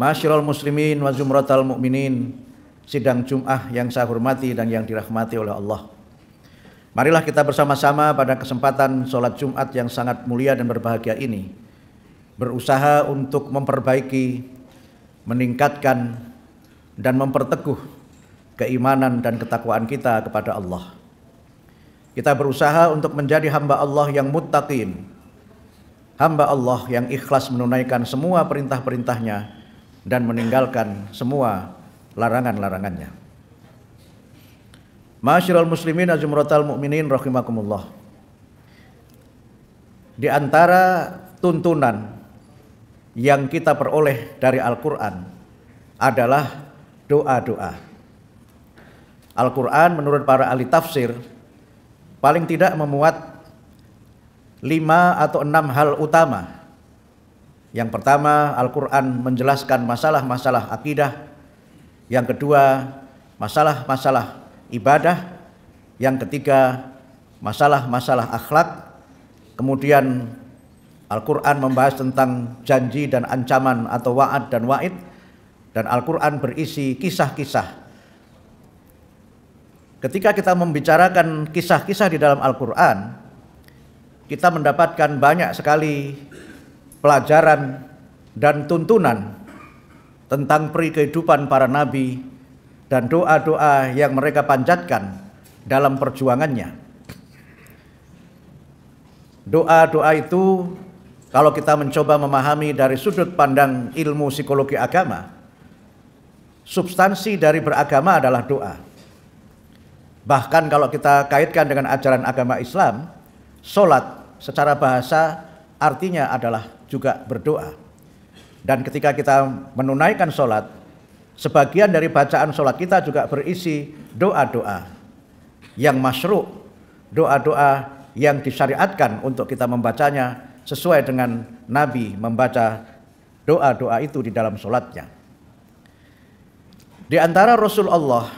Masyirul muslimin wa zumratal mu'minin Sidang Jum'ah yang saya hormati dan yang dirahmati oleh Allah Marilah kita bersama-sama pada kesempatan sholat Jumat yang sangat mulia dan berbahagia ini Berusaha untuk memperbaiki, meningkatkan dan memperteguh keimanan dan ketakwaan kita kepada Allah Kita berusaha untuk menjadi hamba Allah yang muttaqin Hamba Allah yang ikhlas menunaikan semua perintah-perintahnya dan meninggalkan semua larangan-larangannya. Masyiral muslimin azumratal mu'minin rahimakumullah. Di antara tuntunan yang kita peroleh dari Al-Qur'an adalah doa-doa. Al-Qur'an menurut para ahli tafsir paling tidak memuat lima atau enam hal utama yang pertama, Al-Quran menjelaskan masalah-masalah akidah. Yang kedua, masalah-masalah ibadah. Yang ketiga, masalah-masalah akhlak. Kemudian Al-Quran membahas tentang janji dan ancaman atau wa'ad dan wa'id. Dan Al-Quran berisi kisah-kisah. Ketika kita membicarakan kisah-kisah di dalam Al-Quran, kita mendapatkan banyak sekali pelajaran dan tuntunan tentang peri kehidupan para nabi dan doa-doa yang mereka panjatkan dalam perjuangannya. Doa-doa itu kalau kita mencoba memahami dari sudut pandang ilmu psikologi agama, substansi dari beragama adalah doa. Bahkan kalau kita kaitkan dengan ajaran agama Islam, solat secara bahasa artinya adalah juga berdoa. Dan ketika kita menunaikan sholat, sebagian dari bacaan sholat kita juga berisi doa-doa yang masyruk, doa-doa yang disyariatkan untuk kita membacanya sesuai dengan Nabi membaca doa-doa itu di dalam sholatnya. Di antara Rasul Allah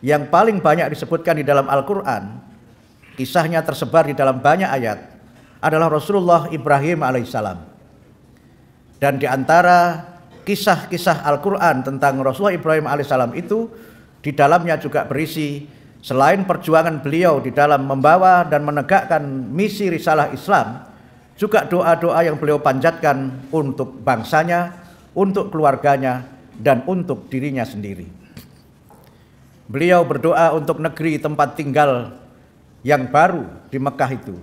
yang paling banyak disebutkan di dalam Al-Quran, kisahnya tersebar di dalam banyak ayat, adalah Rasulullah Ibrahim alaihissalam. Dan di antara kisah-kisah Al-Quran tentang Rasulullah Ibrahim alaihissalam itu di dalamnya juga berisi selain perjuangan beliau di dalam membawa dan menegakkan misi risalah Islam, juga doa-doa yang beliau panjatkan untuk bangsanya, untuk keluarganya, dan untuk dirinya sendiri. Beliau berdoa untuk negeri tempat tinggal yang baru di Mekah itu,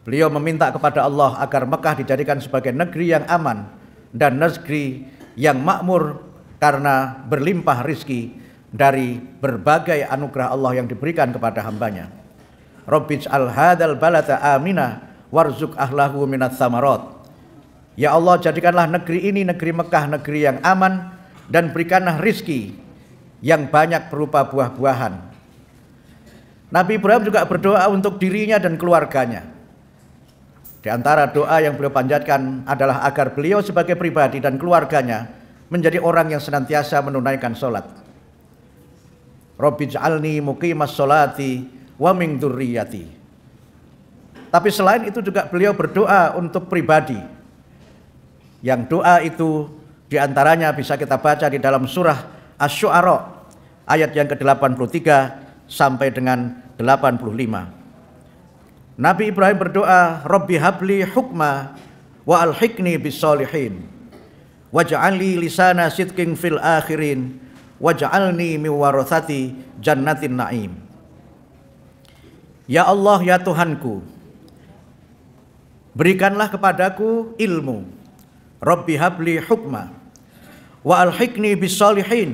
Beliau meminta kepada Allah agar Mekah dijadikan sebagai negeri yang aman dan negeri yang makmur karena berlimpah rizki dari berbagai anugerah Allah yang diberikan kepada hambanya. Robbij al hadal balata amina warzuk ahlahu minat samarot Ya Allah jadikanlah negeri ini negeri Mekah negeri yang aman dan berikanlah rizki yang banyak berupa buah-buahan. Nabi Ibrahim juga berdoa untuk dirinya dan keluarganya. Di antara doa yang beliau panjatkan adalah agar beliau sebagai pribadi dan keluarganya menjadi orang yang senantiasa menunaikan sholat. Robijalni muqimas sholati wa min Tapi selain itu juga beliau berdoa untuk pribadi. Yang doa itu diantaranya bisa kita baca di dalam surah Asy-Syu'ara ayat yang ke-83 sampai dengan 85. Nabi Ibrahim berdoa, Rabbi habli hukma wa alhikni hikni bisolihin Waj'alni lisana sidqin fil akhirin waj'alni miwarothati jannatin na'im. Ya Allah ya Tuhanku, berikanlah kepadaku ilmu. Rabbi habli hukma wa alhikni hikni bisolihin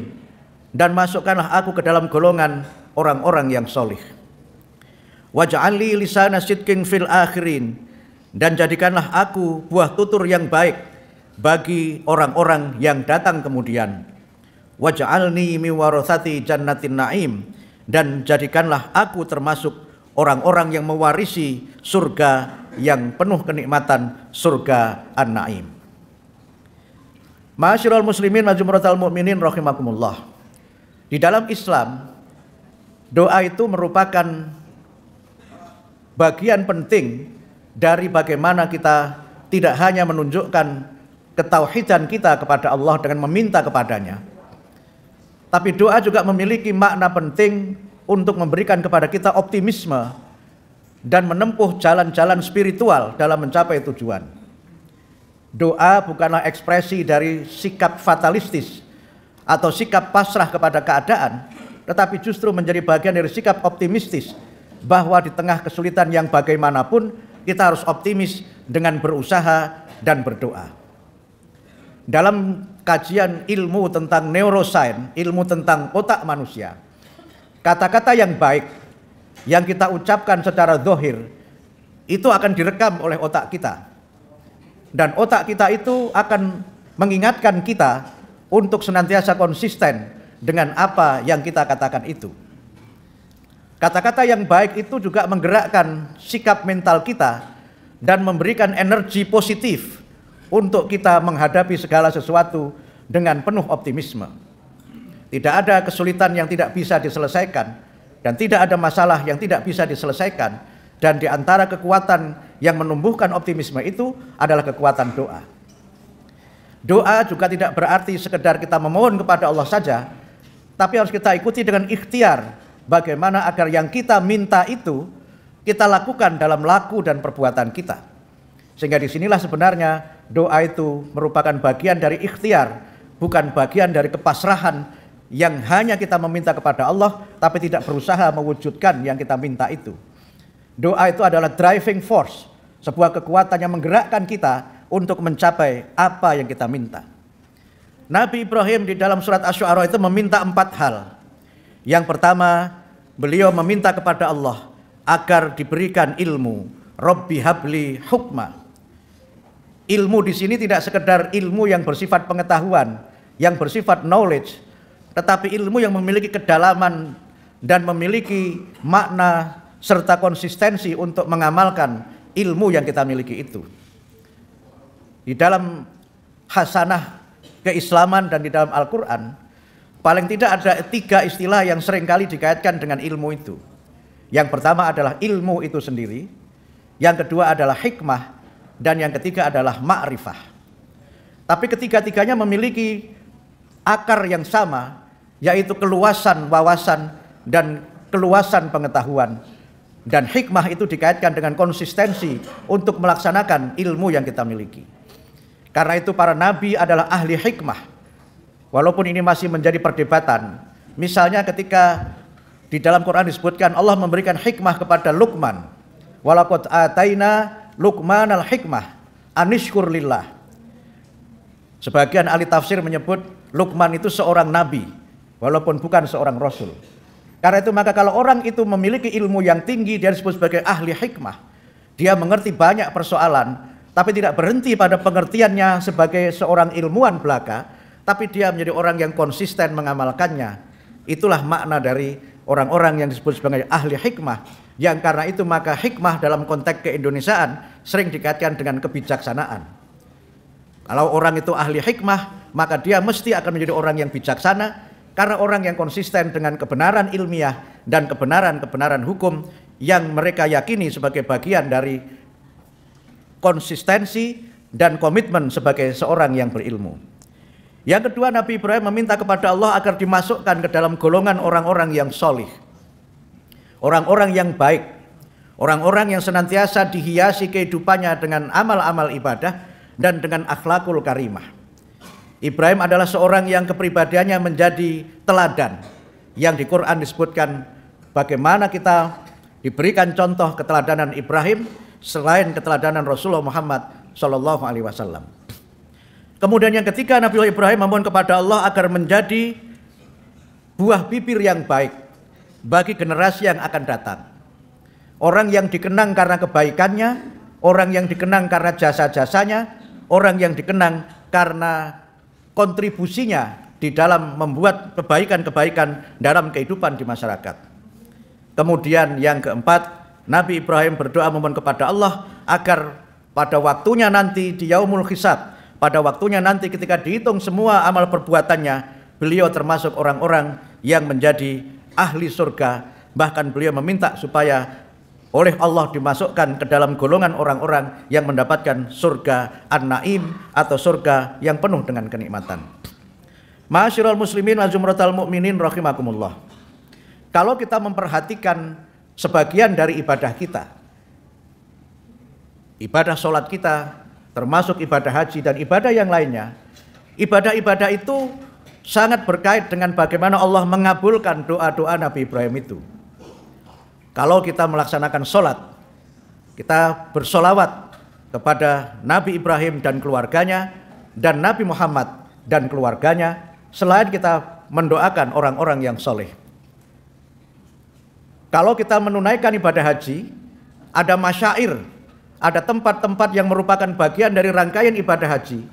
dan masukkanlah aku ke dalam golongan orang-orang yang solih waj'alli lisana sidqin fil akhirin dan jadikanlah aku buah tutur yang baik bagi orang-orang yang datang kemudian. Waj'alni mi warathati jannatin na'im dan jadikanlah aku termasuk orang-orang yang mewarisi surga yang penuh kenikmatan surga An-Naim. Ma'asyiral muslimin majmu'ratal mu'minin rahimakumullah. Di dalam Islam doa itu merupakan bagian penting dari bagaimana kita tidak hanya menunjukkan ketauhidan kita kepada Allah dengan meminta kepadanya. Tapi doa juga memiliki makna penting untuk memberikan kepada kita optimisme dan menempuh jalan-jalan spiritual dalam mencapai tujuan. Doa bukanlah ekspresi dari sikap fatalistis atau sikap pasrah kepada keadaan, tetapi justru menjadi bagian dari sikap optimistis bahwa di tengah kesulitan yang bagaimanapun kita harus optimis dengan berusaha dan berdoa. Dalam kajian ilmu tentang neuroscience, ilmu tentang otak manusia, kata-kata yang baik yang kita ucapkan secara dohir itu akan direkam oleh otak kita. Dan otak kita itu akan mengingatkan kita untuk senantiasa konsisten dengan apa yang kita katakan itu. Kata-kata yang baik itu juga menggerakkan sikap mental kita dan memberikan energi positif untuk kita menghadapi segala sesuatu dengan penuh optimisme. Tidak ada kesulitan yang tidak bisa diselesaikan dan tidak ada masalah yang tidak bisa diselesaikan dan di antara kekuatan yang menumbuhkan optimisme itu adalah kekuatan doa. Doa juga tidak berarti sekedar kita memohon kepada Allah saja, tapi harus kita ikuti dengan ikhtiar Bagaimana agar yang kita minta itu kita lakukan dalam laku dan perbuatan kita. Sehingga disinilah sebenarnya doa itu merupakan bagian dari ikhtiar, bukan bagian dari kepasrahan yang hanya kita meminta kepada Allah tapi tidak berusaha mewujudkan yang kita minta itu. Doa itu adalah driving force, sebuah kekuatan yang menggerakkan kita untuk mencapai apa yang kita minta. Nabi Ibrahim di dalam surat Asy-Syu'ara itu meminta empat hal. Yang pertama, beliau meminta kepada Allah agar diberikan ilmu. Robbi habli hukma. Ilmu di sini tidak sekedar ilmu yang bersifat pengetahuan, yang bersifat knowledge, tetapi ilmu yang memiliki kedalaman dan memiliki makna serta konsistensi untuk mengamalkan ilmu yang kita miliki itu. Di dalam hasanah keislaman dan di dalam Al-Quran, Paling tidak ada tiga istilah yang seringkali dikaitkan dengan ilmu itu. Yang pertama adalah ilmu itu sendiri, yang kedua adalah hikmah, dan yang ketiga adalah ma'rifah. Tapi ketiga-tiganya memiliki akar yang sama, yaitu keluasan wawasan dan keluasan pengetahuan. Dan hikmah itu dikaitkan dengan konsistensi untuk melaksanakan ilmu yang kita miliki. Karena itu para nabi adalah ahli hikmah Walaupun ini masih menjadi perdebatan. Misalnya ketika di dalam Quran disebutkan Allah memberikan hikmah kepada Luqman. Walakot ataina Luqman al hikmah anishkur lillah. Sebagian ahli tafsir menyebut Luqman itu seorang nabi walaupun bukan seorang rasul. Karena itu maka kalau orang itu memiliki ilmu yang tinggi dia disebut sebagai ahli hikmah. Dia mengerti banyak persoalan tapi tidak berhenti pada pengertiannya sebagai seorang ilmuwan belaka, tapi dia menjadi orang yang konsisten mengamalkannya. Itulah makna dari orang-orang yang disebut sebagai ahli hikmah. Yang karena itu maka hikmah dalam konteks keindonesiaan sering dikaitkan dengan kebijaksanaan. Kalau orang itu ahli hikmah, maka dia mesti akan menjadi orang yang bijaksana karena orang yang konsisten dengan kebenaran ilmiah dan kebenaran-kebenaran hukum yang mereka yakini sebagai bagian dari konsistensi dan komitmen sebagai seorang yang berilmu. Yang kedua Nabi Ibrahim meminta kepada Allah agar dimasukkan ke dalam golongan orang-orang yang solih. Orang-orang yang baik. Orang-orang yang senantiasa dihiasi kehidupannya dengan amal-amal ibadah dan dengan akhlakul karimah. Ibrahim adalah seorang yang kepribadiannya menjadi teladan. Yang di Quran disebutkan bagaimana kita diberikan contoh keteladanan Ibrahim selain keteladanan Rasulullah Muhammad Shallallahu Alaihi Wasallam. Kemudian yang ketiga Nabi Ibrahim memohon kepada Allah agar menjadi buah bibir yang baik bagi generasi yang akan datang. Orang yang dikenang karena kebaikannya, orang yang dikenang karena jasa-jasanya, orang yang dikenang karena kontribusinya di dalam membuat kebaikan-kebaikan dalam kehidupan di masyarakat. Kemudian yang keempat, Nabi Ibrahim berdoa memohon kepada Allah agar pada waktunya nanti di yaumul hisab pada waktunya nanti ketika dihitung semua amal perbuatannya, beliau termasuk orang-orang yang menjadi ahli surga. Bahkan beliau meminta supaya oleh Allah dimasukkan ke dalam golongan orang-orang yang mendapatkan surga an-naim atau surga yang penuh dengan kenikmatan. Ma'asyiral muslimin wa mu'minin rahimakumullah. Kalau kita memperhatikan sebagian dari ibadah kita, ibadah sholat kita, termasuk ibadah haji dan ibadah yang lainnya, ibadah-ibadah itu sangat berkait dengan bagaimana Allah mengabulkan doa-doa Nabi Ibrahim itu. Kalau kita melaksanakan sholat, kita bersolawat kepada Nabi Ibrahim dan keluarganya, dan Nabi Muhammad dan keluarganya, selain kita mendoakan orang-orang yang soleh. Kalau kita menunaikan ibadah haji, ada masyair ada tempat-tempat yang merupakan bagian dari rangkaian ibadah haji.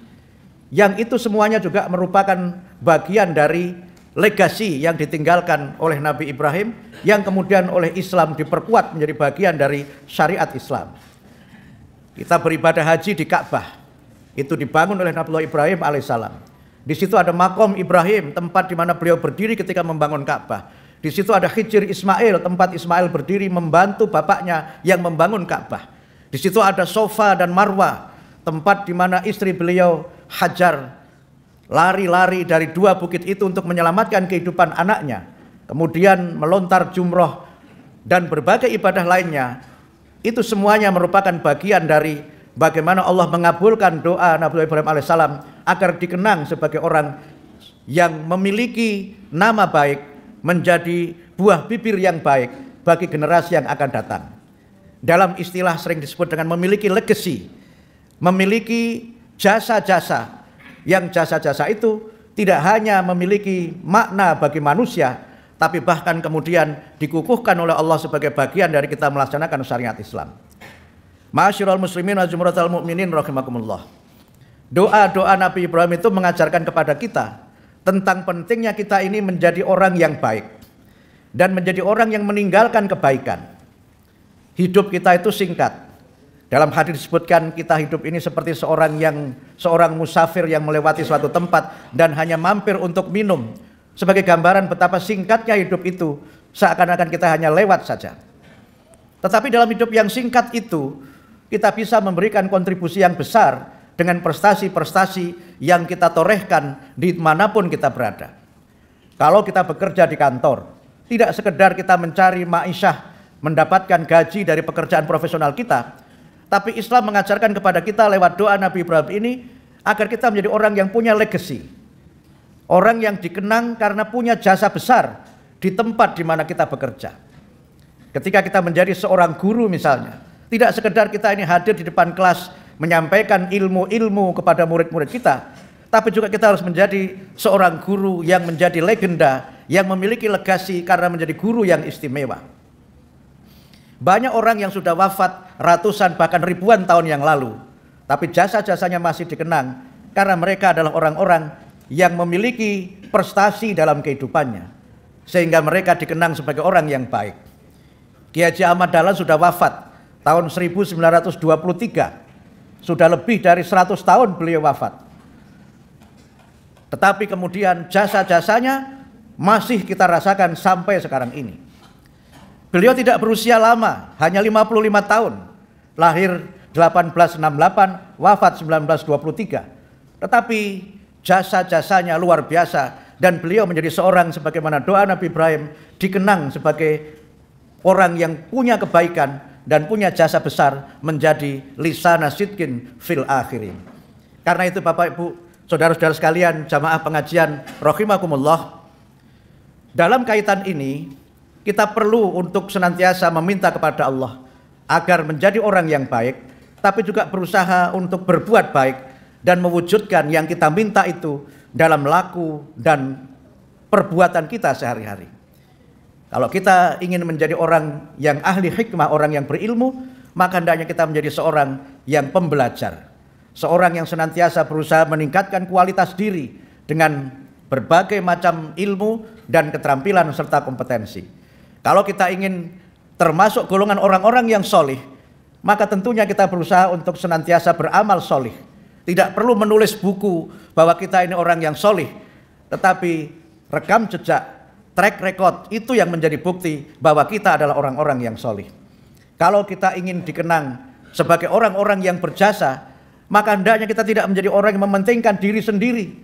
Yang itu semuanya juga merupakan bagian dari legasi yang ditinggalkan oleh Nabi Ibrahim yang kemudian oleh Islam diperkuat menjadi bagian dari syariat Islam. Kita beribadah haji di Ka'bah. Itu dibangun oleh Nabi Ibrahim alaihissalam. Di situ ada makom Ibrahim, tempat di mana beliau berdiri ketika membangun Ka'bah. Di situ ada Hijir Ismail, tempat Ismail berdiri membantu bapaknya yang membangun Ka'bah. Di situ ada sofa dan marwa, tempat di mana istri beliau Hajar lari-lari dari dua bukit itu untuk menyelamatkan kehidupan anaknya. Kemudian melontar jumroh dan berbagai ibadah lainnya. Itu semuanya merupakan bagian dari bagaimana Allah mengabulkan doa Nabi Ibrahim alaihissalam agar dikenang sebagai orang yang memiliki nama baik menjadi buah bibir yang baik bagi generasi yang akan datang. Dalam istilah sering disebut dengan memiliki legacy, memiliki jasa-jasa yang jasa-jasa itu tidak hanya memiliki makna bagi manusia, tapi bahkan kemudian dikukuhkan oleh Allah sebagai bagian dari kita melaksanakan syariat Islam. Masyurul muslimin wa jumratul mu'minin rahimakumullah. Doa-doa Nabi Ibrahim itu mengajarkan kepada kita tentang pentingnya kita ini menjadi orang yang baik dan menjadi orang yang meninggalkan kebaikan. Hidup kita itu singkat. Dalam hadis disebutkan kita hidup ini seperti seorang yang seorang musafir yang melewati suatu tempat dan hanya mampir untuk minum. Sebagai gambaran betapa singkatnya hidup itu, seakan-akan kita hanya lewat saja. Tetapi dalam hidup yang singkat itu, kita bisa memberikan kontribusi yang besar dengan prestasi-prestasi yang kita torehkan di manapun kita berada. Kalau kita bekerja di kantor, tidak sekedar kita mencari ma'isyah mendapatkan gaji dari pekerjaan profesional kita, tapi Islam mengajarkan kepada kita lewat doa Nabi Ibrahim ini agar kita menjadi orang yang punya legacy. Orang yang dikenang karena punya jasa besar di tempat di mana kita bekerja. Ketika kita menjadi seorang guru misalnya, tidak sekedar kita ini hadir di depan kelas menyampaikan ilmu-ilmu kepada murid-murid kita, tapi juga kita harus menjadi seorang guru yang menjadi legenda, yang memiliki legasi karena menjadi guru yang istimewa. Banyak orang yang sudah wafat ratusan bahkan ribuan tahun yang lalu, tapi jasa-jasanya masih dikenang karena mereka adalah orang-orang yang memiliki prestasi dalam kehidupannya, sehingga mereka dikenang sebagai orang yang baik. Kiai Ahmad Dahlan sudah wafat tahun 1923. Sudah lebih dari 100 tahun beliau wafat. Tetapi kemudian jasa-jasanya masih kita rasakan sampai sekarang ini. Beliau tidak berusia lama, hanya 55 tahun. Lahir 1868, wafat 1923. Tetapi jasa-jasanya luar biasa dan beliau menjadi seorang sebagaimana doa Nabi Ibrahim dikenang sebagai orang yang punya kebaikan dan punya jasa besar menjadi lisana sidkin fil akhirin. Karena itu Bapak Ibu, saudara-saudara sekalian, jamaah pengajian rahimakumullah. Dalam kaitan ini, kita perlu untuk senantiasa meminta kepada Allah agar menjadi orang yang baik, tapi juga berusaha untuk berbuat baik dan mewujudkan yang kita minta itu dalam laku dan perbuatan kita sehari-hari. Kalau kita ingin menjadi orang yang ahli hikmah, orang yang berilmu, maka hendaknya kita menjadi seorang yang pembelajar. Seorang yang senantiasa berusaha meningkatkan kualitas diri dengan berbagai macam ilmu dan keterampilan serta kompetensi. Kalau kita ingin termasuk golongan orang-orang yang solih, maka tentunya kita berusaha untuk senantiasa beramal solih. Tidak perlu menulis buku bahwa kita ini orang yang solih, tetapi rekam jejak, track record itu yang menjadi bukti bahwa kita adalah orang-orang yang solih. Kalau kita ingin dikenang sebagai orang-orang yang berjasa, maka hendaknya kita tidak menjadi orang yang mementingkan diri sendiri,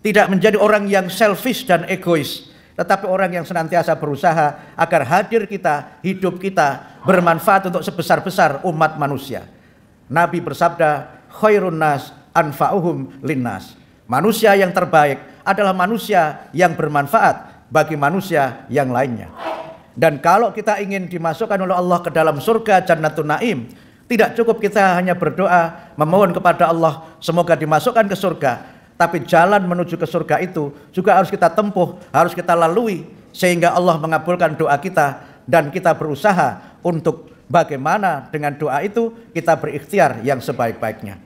tidak menjadi orang yang selfish dan egois, tetapi orang yang senantiasa berusaha agar hadir kita, hidup kita bermanfaat untuk sebesar-besar umat manusia. Nabi bersabda, khairun nas anfa'uhum linnas. Manusia yang terbaik adalah manusia yang bermanfaat bagi manusia yang lainnya. Dan kalau kita ingin dimasukkan oleh Allah ke dalam surga Jannatul Naim, tidak cukup kita hanya berdoa memohon kepada Allah semoga dimasukkan ke surga, tapi jalan menuju ke surga itu juga harus kita tempuh, harus kita lalui sehingga Allah mengabulkan doa kita dan kita berusaha untuk bagaimana dengan doa itu kita berikhtiar yang sebaik-baiknya.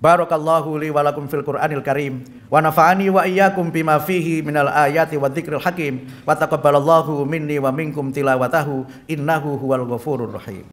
Barakallahu li wa lakum fil Qur'anil Karim wa nafa'ani wa iyyakum bima fihi minal ayati wa dzikril hakim wa taqabbalallahu minni wa minkum tilawatahu innahu huwal ghafurur rahim.